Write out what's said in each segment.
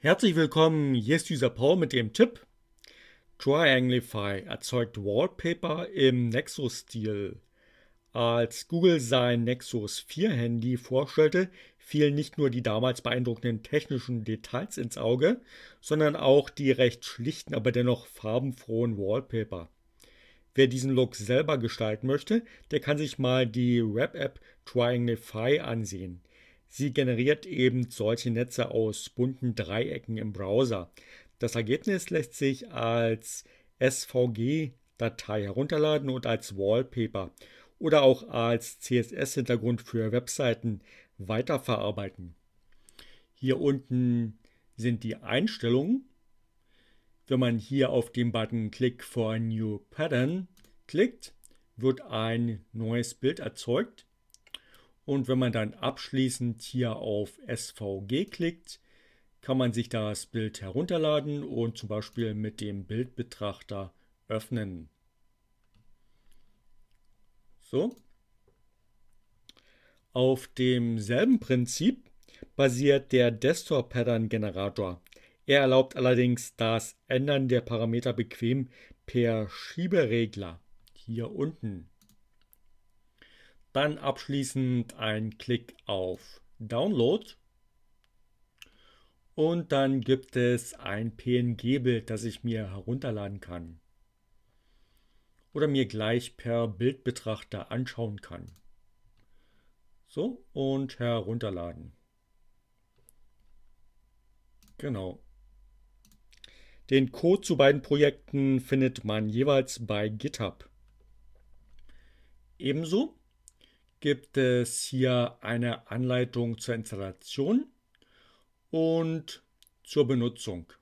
Herzlich willkommen, hier ist dieser Paul mit dem Tipp. Trianglify erzeugt Wallpaper im Nexus-Stil. Als Google sein Nexus 4-Handy vorstellte, fielen nicht nur die damals beeindruckenden technischen Details ins Auge, sondern auch die recht schlichten, aber dennoch farbenfrohen Wallpaper. Wer diesen Look selber gestalten möchte, der kann sich mal die Web-App Trianglify ansehen. Sie generiert eben solche Netze aus bunten Dreiecken im Browser. Das Ergebnis lässt sich als SVG-Datei herunterladen und als Wallpaper oder auch als CSS-Hintergrund für Webseiten weiterverarbeiten. Hier unten sind die Einstellungen. Wenn man hier auf den Button Click for a New Pattern klickt, wird ein neues Bild erzeugt. Und wenn man dann abschließend hier auf SVG klickt, kann man sich das Bild herunterladen und zum Beispiel mit dem Bildbetrachter öffnen. So. Auf demselben Prinzip basiert der Desktop Pattern Generator. Er erlaubt allerdings das Ändern der Parameter bequem per Schieberegler hier unten. Dann abschließend ein Klick auf Download. Und dann gibt es ein PNG-Bild, das ich mir herunterladen kann. Oder mir gleich per Bildbetrachter anschauen kann. So, und herunterladen. Genau. Den Code zu beiden Projekten findet man jeweils bei GitHub. Ebenso gibt es hier eine Anleitung zur Installation und zur Benutzung.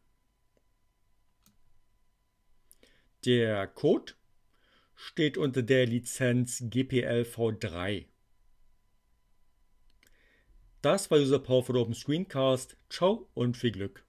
Der Code steht unter der Lizenz gplv 3 Das war User Power für Open Screencast. Ciao und viel Glück.